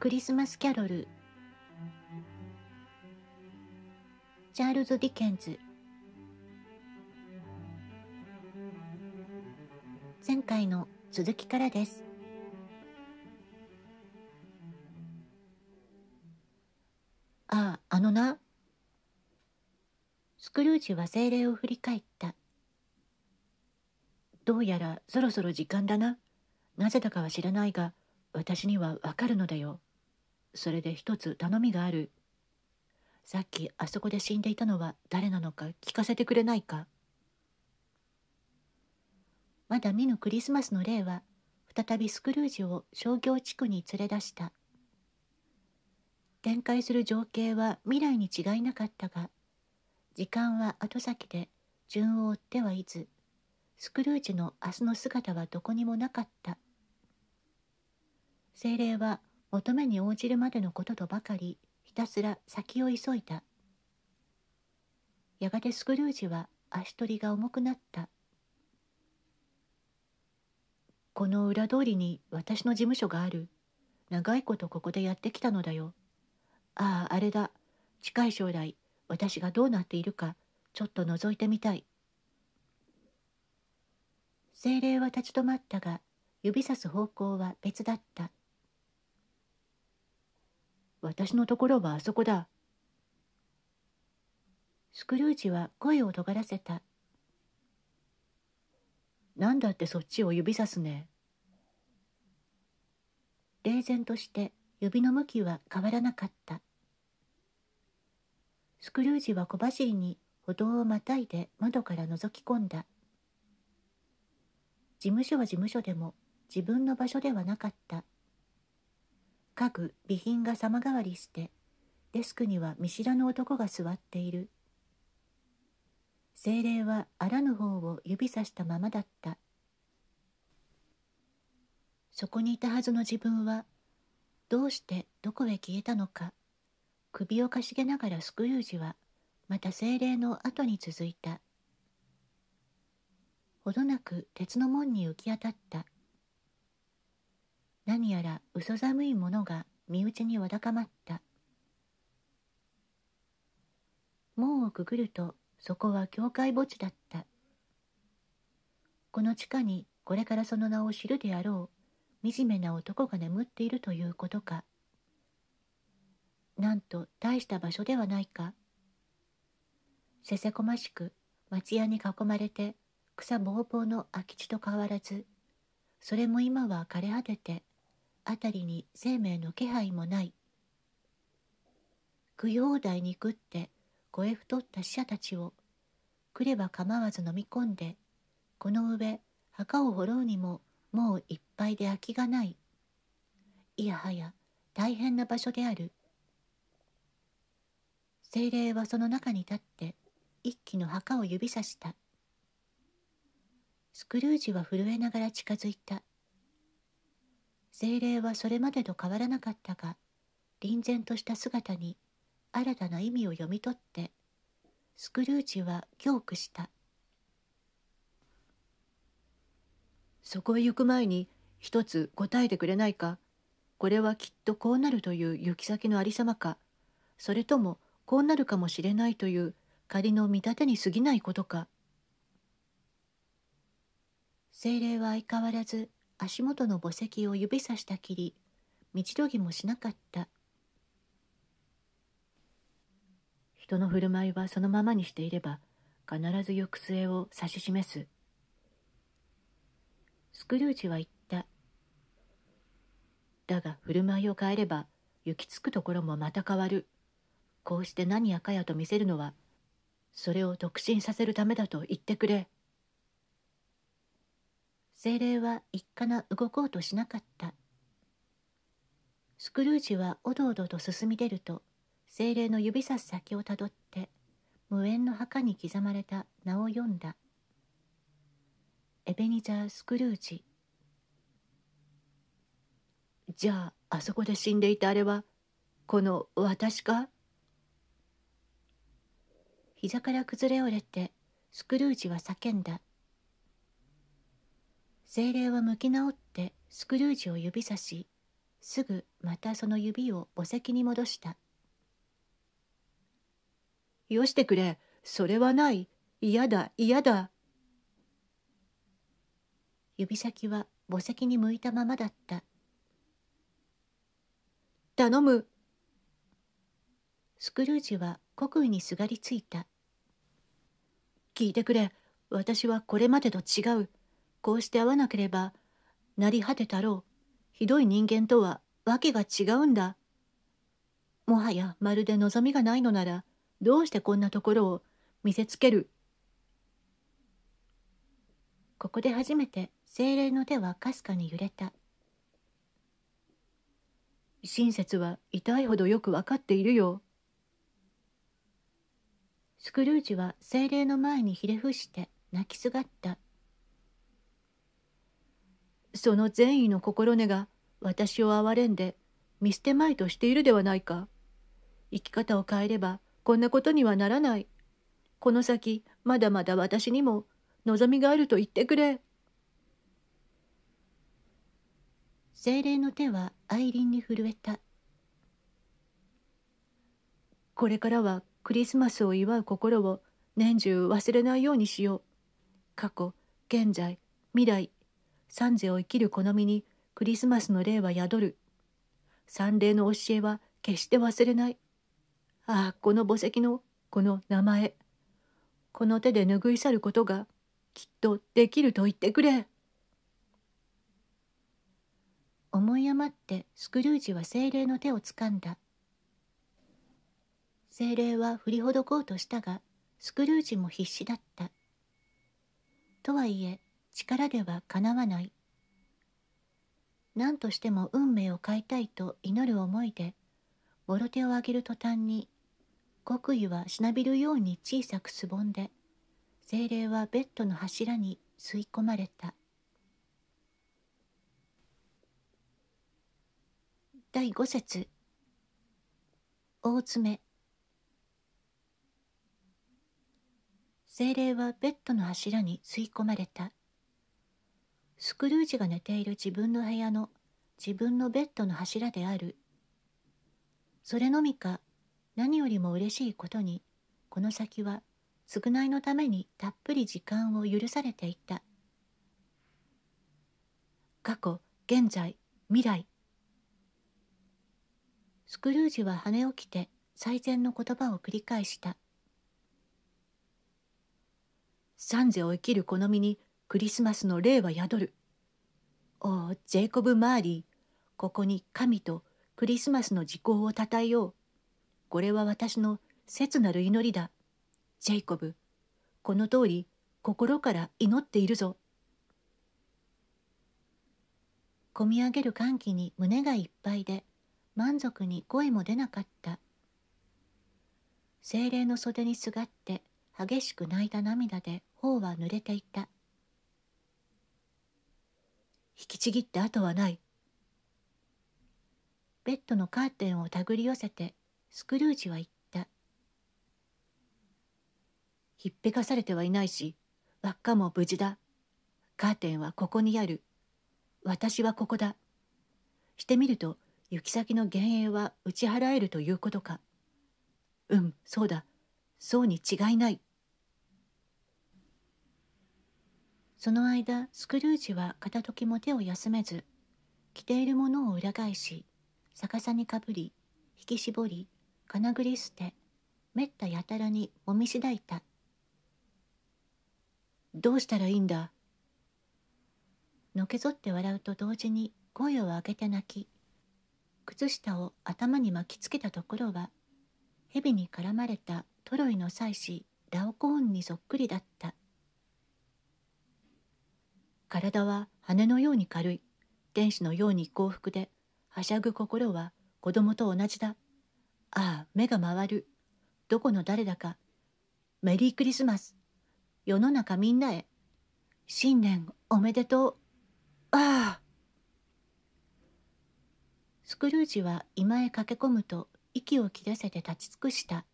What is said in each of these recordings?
クリスマスキャロルチャールズ・ディケンズ前回の続きからですあああのなスクルージは精霊を振り返ったどうやらそろそろ時間だななぜだかは知らないが私にはわかるのだよそれで一つ頼みがある。さっきあそこで死んでいたのは誰なのか聞かせてくれないか。まだ見ぬクリスマスの霊は再びスクルージを商業地区に連れ出した。展開する情景は未来に違いなかったが、時間は後先で順を追ってはいず、スクルージの明日の姿はどこにもなかった。精霊は求めに応じるまでのこととばかりひたすら先を急いだやがてスクルージは足取りが重くなったこの裏通りに私の事務所がある長いことここでやってきたのだよあああれだ近い将来私がどうなっているかちょっと覗いてみたい精霊は立ち止まったが指さす方向は別だった私のところはあそこだ。スクルージは声を尖らせた。なんだってそっちを指さすね。冷然として指の向きは変わらなかった。スクルージは小走りに歩道をまたいで窓から覗き込んだ。事務所は事務所でも自分の場所ではなかった。家具備品が様変わりしてデスクには見知らぬ男が座っている精霊はあらぬ方を指さしたままだったそこにいたはずの自分はどうしてどこへ消えたのか首をかしげながらスクルージはまた精霊の後に続いたほどなく鉄の門に浮き当たった何やら嘘寒いものが身内にわだかまった門をくぐるとそこは教会墓地だったこの地下にこれからその名を知るであろう惨めな男が眠っているということかなんと大した場所ではないかせせこましく町屋に囲まれて草ぼうぼうの空き地と変わらずそれも今は枯れ果ててあたりに生命の気配もない供養台に食って肥え太った死者たちを来れば構わず飲み込んでこの上墓を掘ろうにももういっぱいで空きがないいやはや大変な場所である精霊はその中に立って一気の墓を指さしたスクルージは震えながら近づいた精霊はそれまでと変わらなかったが隣然とした姿に新たな意味を読み取ってスクルージは恐怖したそこへ行く前に一つ答えてくれないかこれはきっとこうなるという行き先のありさまかそれともこうなるかもしれないという仮の見立てに過ぎないことか精霊は相変わらず足元の墓石を指さしたきり道どぎもしなかった人の振る舞いはそのままにしていれば必ず行く末を指し示すスクルージは言っただが振る舞いを変えれば行き着くところもまた変わるこうして何やかやと見せるのはそれを独身させるためだと言ってくれ精霊は一家な動こうとしなかったスクルージはおどおどと進み出ると精霊の指さす先をたどって無縁の墓に刻まれた名を読んだエベニザー・スクルージじゃああそこで死んでいたあれはこの私か膝から崩れ折れてスクルージは叫んだ精霊は向き直ってスクルージを指さしすぐまたその指を墓石に戻した「よしてくれそれはない嫌だ嫌だ」指先は墓石に向いたままだった「頼む!」スクルージは国威にすがりついた「聞いてくれ私はこれまでと違う」こうして会わなければなり果てたろうひどい人間とは訳が違うんだもはやまるで望みがないのならどうしてこんなところを見せつけるここで初めて精霊の手はかすかに揺れた親切は痛いほどよく分かっているよスクルージは精霊の前にひれ伏して泣きすがったその善意の心根が私を憐れんで見捨てまいとしているではないか。生き方を変えればこんなことにはならない。この先まだまだ私にも望みがあると言ってくれ。精霊の手は愛輪に震えた。これからはクリスマスを祝う心を年中忘れないようにしよう。過去、現在、未来、三世を生きる好みにクリスマスの霊は宿る。三霊の教えは決して忘れない。ああ、この墓石のこの名前。この手で拭い去ることがきっとできると言ってくれ。思い余ってスクルージは精霊の手をつかんだ。精霊は振りほどこうとしたが、スクルージも必死だった。とはいえ、力ではかなわない何としても運命を変えたいと祈る思いでボロ手を上げる途端に極意はしなびるように小さくすぼんで精霊はベッドの柱に吸い込まれた第五節大詰精霊はベッドの柱に吸い込まれたスクルージが寝ている自分の部屋の自分のベッドの柱である。それのみか何よりも嬉しいことにこの先は償いのためにたっぷり時間を許されていた。過去、現在、未来。スクルージは跳ね起きて最善の言葉を繰り返した。三世を生きるこの身にクリスマスの霊は宿る。おお、ジェイコブ・マーリー、ここに神とクリスマスの時効をたたえよう。これは私の切なる祈りだ。ジェイコブ、この通り心から祈っているぞ。こみ上げる歓喜に胸がいっぱいで、満足に声も出なかった。精霊の袖にすがって激しく泣いた涙で頬は濡れていた。引きちぎって後はないベッドのカーテンを手繰り寄せてスクルージは言ったひっぺかされてはいないし輪っかも無事だカーテンはここにある私はここだしてみると行き先の幻影は打ち払えるということかうんそうだそうに違いないその間スクルージは片時も手を休めず着ているものを裏返し逆さにかぶり引き絞り金繰り捨てめったやたらにもみしだいたどうしたらいいんだのけぞって笑うと同時に声を上げて泣き靴下を頭に巻きつけたところは蛇に絡まれたトロイの妻子ラオコーンにそっくりだった体は羽のように軽い天使のように幸福ではしゃぐ心は子供と同じだああ目が回るどこの誰だかメリークリスマス世の中みんなへ新年おめでとうああスクルージは居間へ駆け込むと息を切らせて立ち尽くした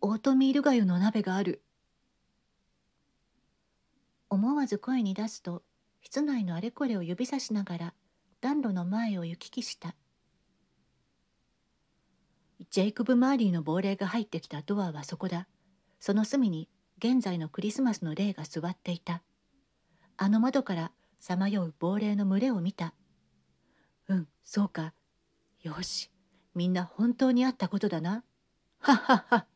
オートミール粥の鍋がある思わず声に出すと室内のあれこれを指さしながら暖炉の前を行き来したジェイクブ・マーリーの亡霊が入ってきたドアはそこだその隅に現在のクリスマスの霊が座っていたあの窓からさまよう亡霊の群れを見たうんそうかよしみんな本当にあったことだなはっはっは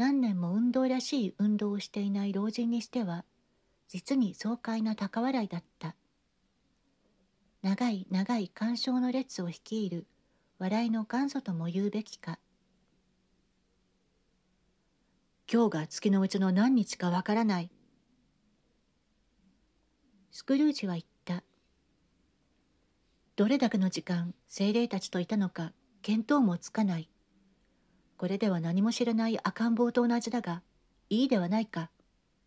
何年も運動らしい運動をしていない老人にしては実に爽快な高笑いだった長い長い鑑賞の列を率いる笑いの元祖とも言うべきか今日が月のうちの何日かわからないスクルージは言ったどれだけの時間精霊たちといたのか見当もつかないこれでは何も知らない赤ん坊と同じだが、いいではないか。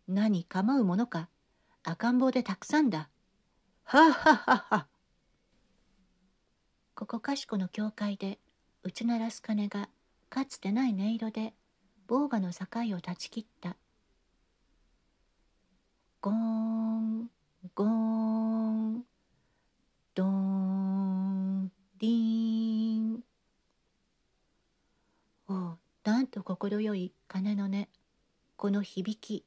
何構うものか。赤ん坊でたくさんだ。ははははここかしこの教会で打ち鳴らす鐘がかつてない音色で防河の境を断ち切った。ゴーンゴー心よい鐘の音この響き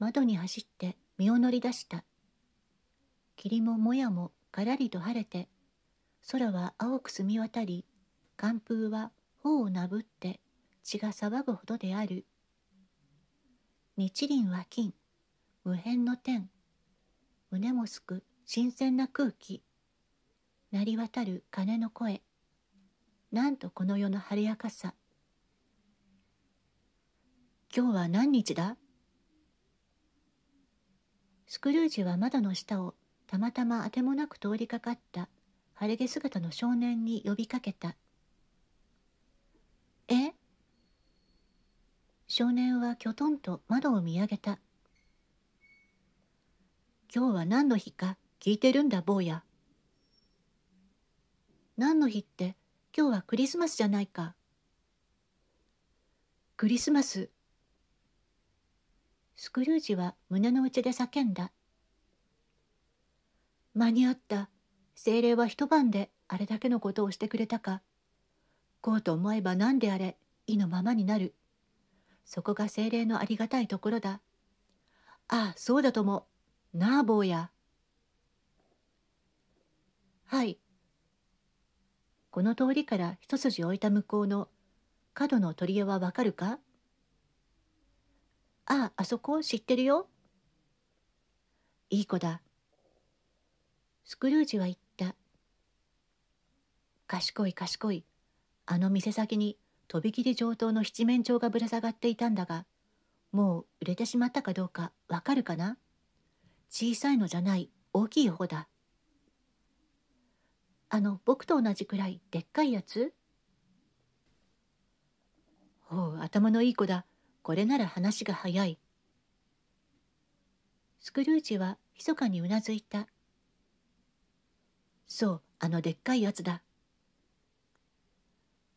窓に走って身を乗り出した霧ももやもからりと晴れて空は青く澄み渡り寒風は頬をなぶって血が騒ぐほどである日輪は金無辺の天胸もすく新鮮な空気鳴り渡る鐘の声なんとこの世の晴れやかさ今日は何日だスクルージは窓の下をたまたまあてもなく通りかかった晴れ着姿の少年に呼びかけた。え少年はきょとんと窓を見上げた。今日は何の日か聞いてるんだ坊や。何の日って今日はクリスマスじゃないか。クリスマススクルージは胸の内で叫んだ。間に合った。精霊は一晩であれだけのことをしてくれたか。こうと思えば何であれ、意のままになる。そこが精霊のありがたいところだ。ああ、そうだとも。なあ、坊や。はい。この通りから一筋置いた向こうの角の鳥居はわかるかああ、あそこ知ってるよ。いい子だ。スクルージは言った。賢い賢い。あの店先にとびきり上等の七面鳥がぶら下がっていたんだが、もう売れてしまったかどうかわかるかな小さいのじゃない大きい方だ。あの僕と同じくらいでっかいやつほう頭のいい子だ。これなら話が早い。スクルージは密かにうなずいた。そう、あのでっかいやつだ。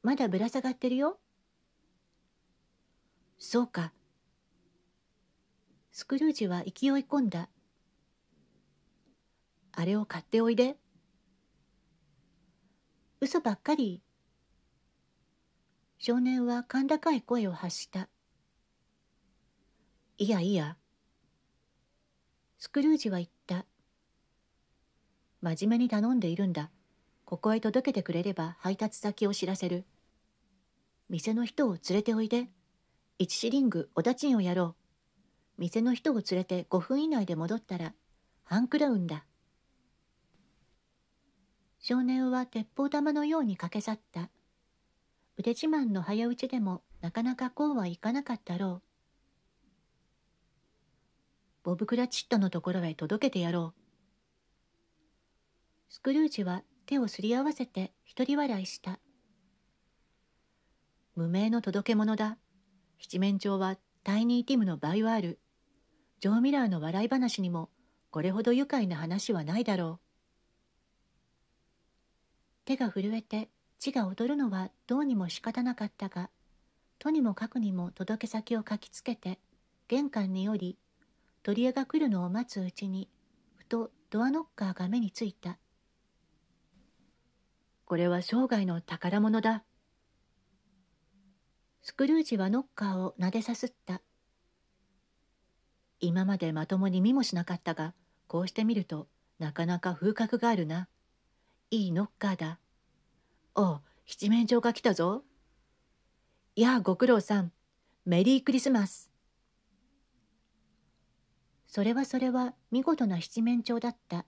まだぶら下がってるよ。そうか。スクルージは勢い込んだ。あれを買っておいで。嘘ばっかり。少年は甲高い声を発した。いやいや。スクルージは言った。真面目に頼んでいるんだ。ここへ届けてくれれば配達先を知らせる。店の人を連れておいで。1シリングおだちんをやろう。店の人を連れて5分以内で戻ったら、ハンクラウンだ。少年は鉄砲玉のように駆け去った。腕自慢の早打ちでもなかなかこうはいかなかったろう。ボブ・クラチットのところへ届けてやろう。スクルージは手をすり合わせて一人笑いした。無名の届け物だ。七面鳥はタイニー・ティムの倍はある。ジョー・ミラーの笑い話にもこれほど愉快な話はないだろう。手が震えて血が踊るのはどうにも仕方なかったが、とにもかくにも届け先を書きつけて玄関におり取り屋が来るのを待つうちにふとドアノッカーが目についたこれは生涯の宝物だスクルージはノッカーを撫でさすった今までまともに見もしなかったがこうして見るとなかなか風格があるないいノッカーだおう七面鳥が来たぞやあご苦労さんメリークリスマスそれはそれは見事な七面鳥だった。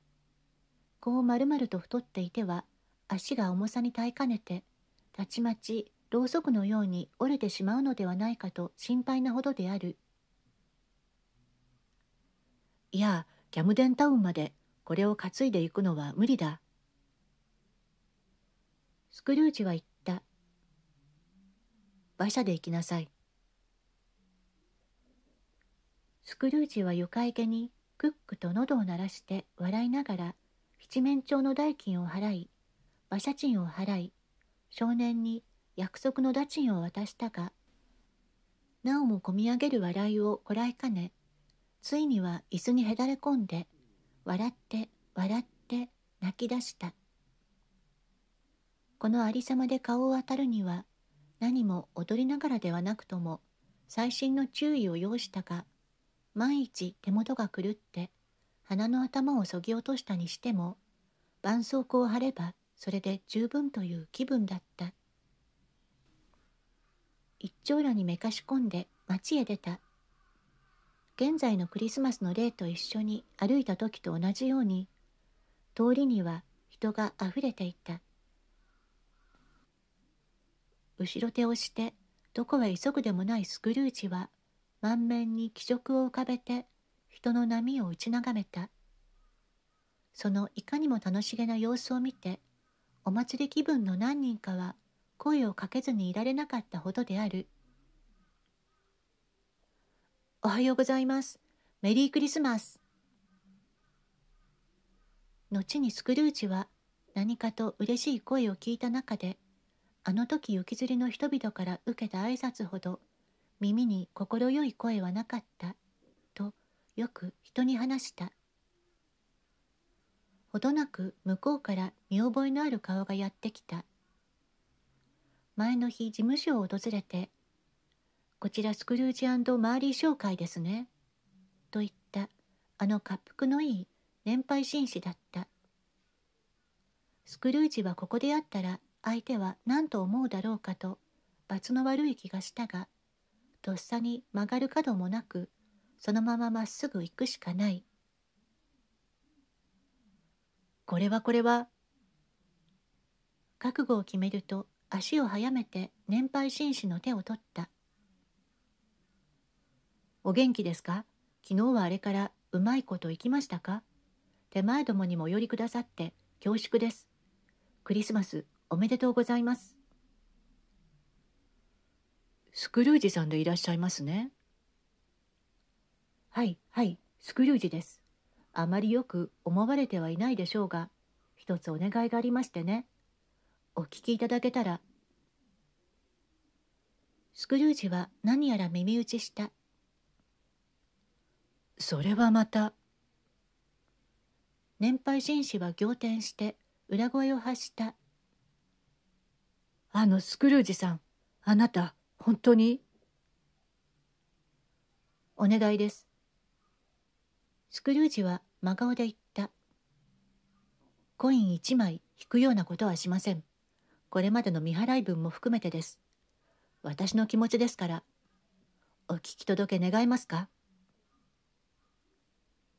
こう丸々と太っていては、足が重さに耐えかねて、たちまちろうそくのように折れてしまうのではないかと心配なほどである。いや、キャムデンタウンまでこれを担いでいくのは無理だ。スクルージは言った。馬車で行きなさい。スクルージは床池にクックと喉を鳴らして笑いながら七面鳥の代金を払い馬車賃を払い少年に約束の駄賃を渡したがなおもこみ上げる笑いをこらえかねついには椅子にへだれ込んで笑って笑って泣き出したこのありさまで顔を当たるには何も踊りながらではなくとも細心の注意を要したが万一手元が狂って鼻の頭をそぎ落としたにしても絆創膏を貼ればそれで十分という気分だった一長羅にめかし込んで町へ出た現在のクリスマスの霊と一緒に歩いた時と同じように通りには人があふれていた後ろ手をしてどこへ急ぐでもないスクルージは満面に気色を浮かべて人の波を打ち眺めたそのいかにも楽しげな様子を見てお祭り気分の何人かは声をかけずにいられなかったほどであるおはようございますメリークリスマス後にスクルージは何かと嬉しい声を聞いた中であの時行きずりの人々から受けた挨拶ほど耳に快い声はなかったとよく人に話したほどなく向こうから見覚えのある顔がやってきた前の日事務所を訪れて「こちらスクルージマーリー商会ですね」と言ったあの滑覆のいい年配紳士だったスクルージはここであったら相手は何と思うだろうかと罰の悪い気がしたがとっさに曲がる角もなくそのまままっすぐ行くしかないこれはこれは覚悟を決めると足を早めて年配紳士の手を取ったお元気ですか昨日はあれからうまいこと行きましたか手前どもにもお寄りくださって恐縮ですクリスマスおめでとうございますスクルージさんでいらっしゃいますね。はいはい、スクルージです。あまりよく思われてはいないでしょうが、一つお願いがありましてね。お聞きいただけたら。スクルージは何やら耳打ちした。それはまた。年配紳士は仰天して裏声を発した。あのスクルージさん、あなた。本当にお願いです。スクルージは真顔で言った。コイン1枚引くようなことはしません。これまでの未払い分も含めてです。私の気持ちですから。お聞き届け願いますか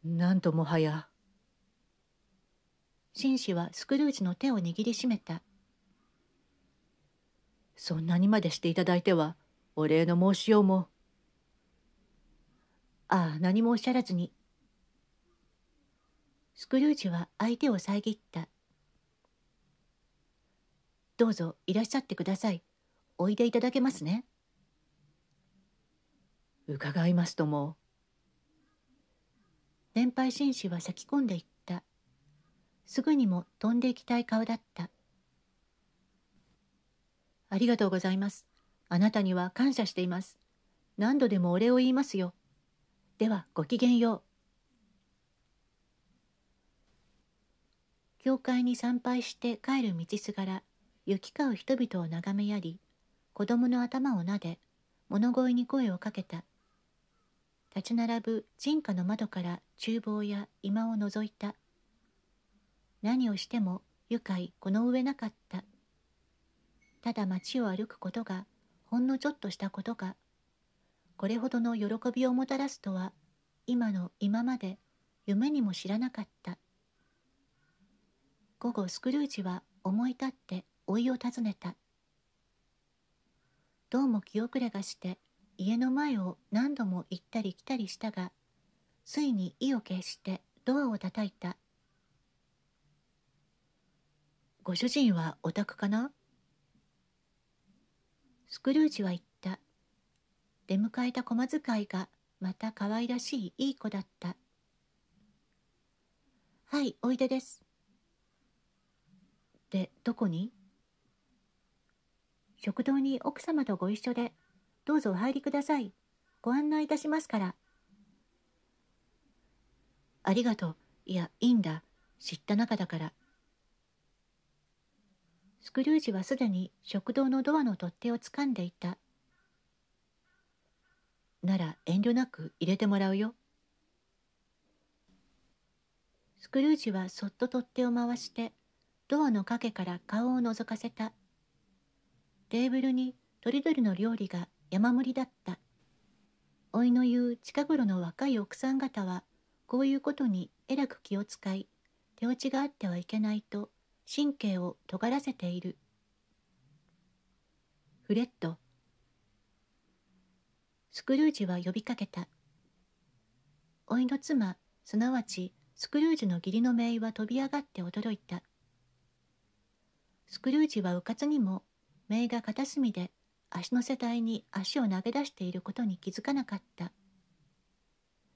なんともはや。紳士はスクルージの手を握りしめた。そんなにまでしていただいてはお礼の申しようもああ何もおっしゃらずにスクルージは相手を遮ったどうぞいらっしゃってくださいおいでいただけますね伺いますとも年配紳士は咲き込んでいったすぐにも飛んでいきたい顔だったありがとうございます。あなたには感謝しています。何度でもお礼を言いますよ。では、ごきげんよう。教会に参拝して帰る道すがら、行き交う人々を眺めやり、子供の頭を撫で、物乞いに声をかけた。立ち並ぶ人家の窓から厨房や居間を覗いた。何をしても愉快この上なかった。ただ街を歩くことがほんのちょっとしたことがこれほどの喜びをもたらすとは今の今まで夢にも知らなかった午後スクルージは思い立って老いを訪ねたどうも気遅れがして家の前を何度も行ったり来たりしたがついに意を決してドアを叩いたご主人はお宅かなスクルージは言った。出迎えた駒使いがまた可愛らしいいい子だった。はい、おいでです。で、どこに食堂に奥様とご一緒で、どうぞお入りください。ご案内いたしますから。ありがとう。いや、いいんだ。知った仲だから。スクルージはすでに食堂のドアの取っ手をつかんでいた。なら遠慮なく入れてもらうよ。スクルージはそっと取っ手を回してドアの陰から顔を覗かせた。テーブルにとりどりの料理が山盛りだった。甥の言う近頃の若い奥さん方はこういうことにえらく気を使い手落ちがあってはいけないと神経を尖らせているフレッドスクルージは呼びかけたおいの妻すなわちスクルージの義理の姪は飛び上がって驚いたスクルージはうかつにも姪が片隅で足の世帯に足を投げ出していることに気づかなかった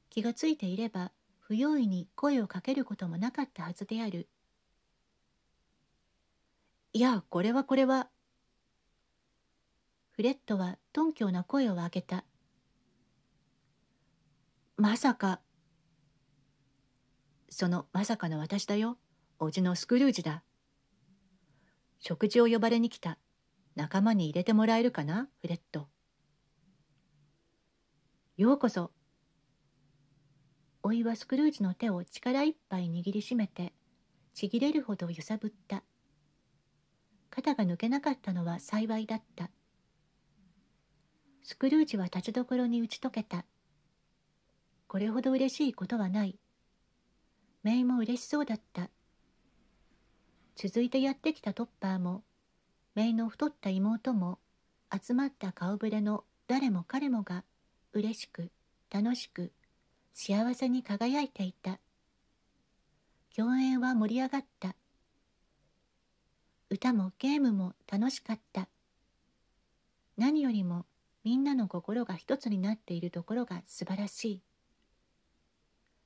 気がついていれば不用意に声をかけることもなかったはずであるいや、これはこれは。フレットは頓強な声を上げた。まさか。そのまさかの私だよ。おじのスクルージだ。食事を呼ばれに来た。仲間に入れてもらえるかな、フレット。ようこそ。おいはスクルージの手を力いっぱい握りしめて、ちぎれるほど揺さぶった。肩が抜けなかったのは幸いだったスクルージは立ちどころに打ち解けたこれほど嬉しいことはないメイも嬉しそうだった続いてやってきたトッパーもメイの太った妹も集まった顔ぶれの誰も彼もが嬉しく楽しく幸せに輝いていた共演は盛り上がった歌もゲームも楽しかった何よりもみんなの心が一つになっているところが素晴らしい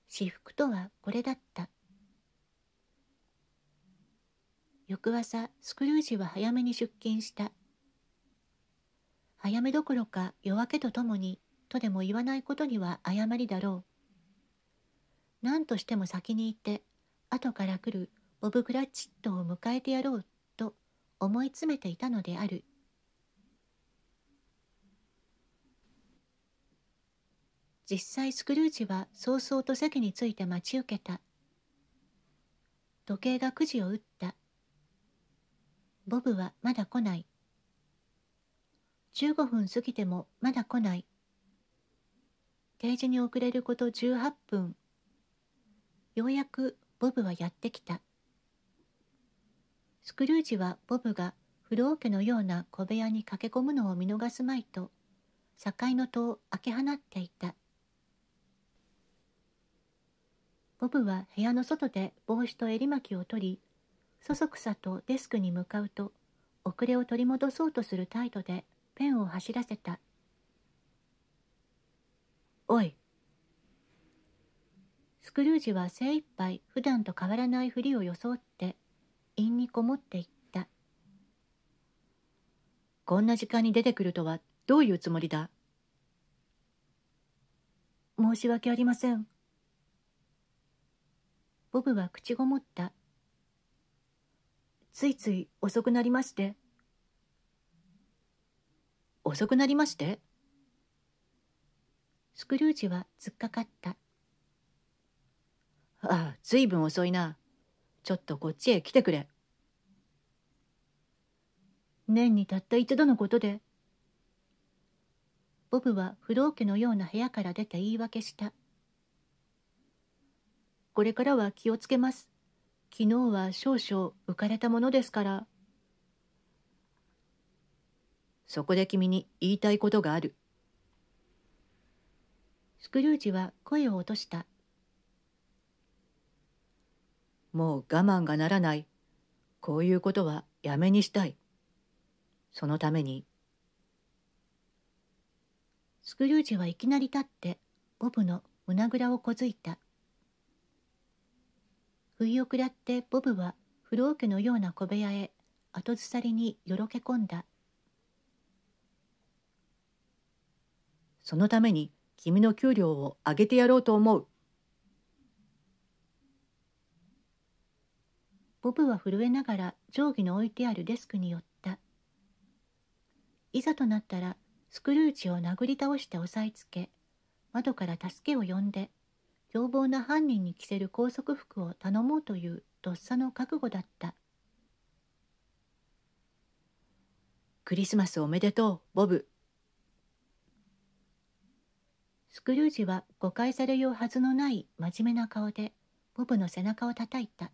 私服とはこれだった翌朝スクルージは早めに出勤した早めどころか夜明けとともにとでも言わないことには誤りだろう何としても先にいて後から来るボブ・クラチットを迎えてやろう思い詰めていたのである実際スクルージは早々と席について待ち受けた時計が9時を打ったボブはまだ来ない15分過ぎてもまだ来ない定時に遅れること18分ようやくボブはやってきたスクルージはボブが風呂桶のような小部屋に駆け込むのを見逃すまいと境の戸を開け放っていたボブは部屋の外で帽子と襟巻きを取りそそくさとデスクに向かうと遅れを取り戻そうとする態度でペンを走らせた「おい」スクルージは精一杯普段と変わらないふりを装ってにこもっていったこんな時間に出てくるとはどういうつもりだ申し訳ありませんボブは口ごもったついつい遅くなりまして遅くなりましてスクルージは突っかかったああずいぶん遅いなちょっとこっちへ来てくれ年にたった一度のことでボブは不動家のような部屋から出て言い訳したこれからは気をつけます昨日は少々浮かれたものですからそこで君に言いたいことがあるスクルージは声を落としたもう我慢がならないこういうことはやめにしたいそのために。スクルージはいきなり立ってボブの胸ぐらをこづいた。不意をくらってボブは不老家のような小部屋へ後ずさりによろけ込んだ。そのために君の給料を上げてやろうと思う。ボブは震えながら定規の置いてあるデスクによっていざとなったらスクルージを殴り倒して押さえつけ窓から助けを呼んで凶暴な犯人に着せる拘束服を頼もうというとっさの覚悟だったクリスマスおめでとうボブスクルージは誤解されようはずのない真面目な顔でボブの背中を叩いた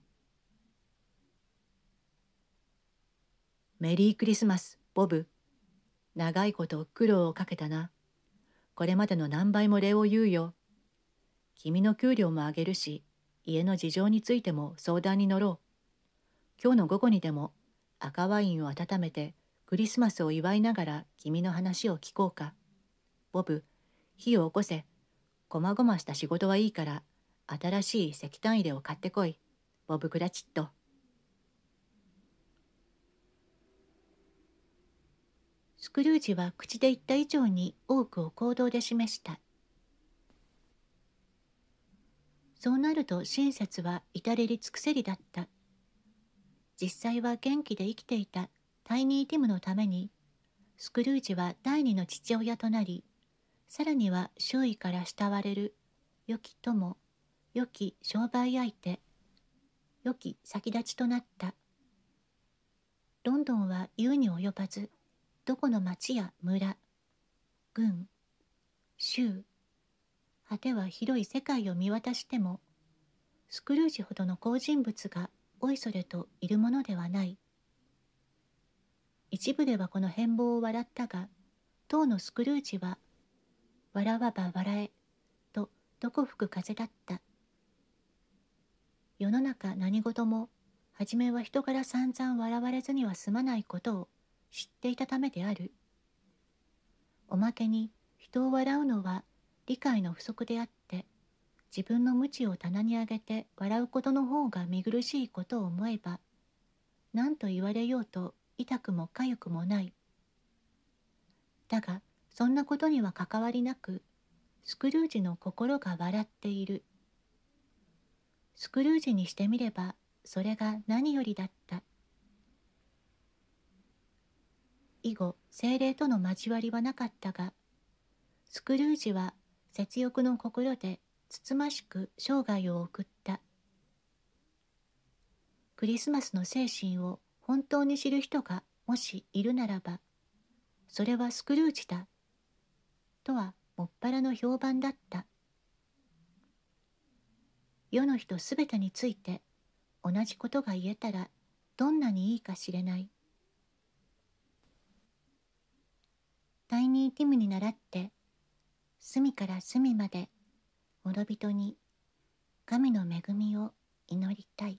メリークリスマスボブ長いこと苦労をかけたな。これまでの何倍も礼を言うよ。君の給料も上げるし、家の事情についても相談に乗ろう。今日の午後にでも赤ワインを温めてクリスマスを祝いながら君の話を聞こうか。ボブ、火を起こせ。こまごました仕事はいいから、新しい石炭入れを買ってこい。ボブ・クラチット。スクルージは口で言った以上に多くを行動で示したそうなると親切は至れり尽くせりだった実際は元気で生きていたタイニー・ティムのためにスクルージは第二の父親となりさらには周囲から慕われる良き友良き商売相手良き先立ちとなったロンドンは言うに及ばずどこの町や村郡州果ては広い世界を見渡してもスクルージほどの好人物がおいそれといるものではない一部ではこの変貌を笑ったが当のスクルージは「笑わば笑え」とどこ吹く風だった世の中何事も初めは人から散々笑われずには済まないことを知っていたためであるおまけに人を笑うのは理解の不足であって自分の無知を棚に上げて笑うことの方が見苦しいことを思えば何と言われようと痛くも痒くもないだがそんなことには関わりなくスクルージの心が笑っているスクルージにしてみればそれが何よりだった以後精霊との交わりはなかったがスクルージは節欲の心でつつましく生涯を送ったクリスマスの精神を本当に知る人がもしいるならばそれはスクルージだとはもっぱらの評判だった世の人すべてについて同じことが言えたらどんなにいいか知れないタイニーティムに倣って隅から隅まで諸人に神の恵みを祈りたい。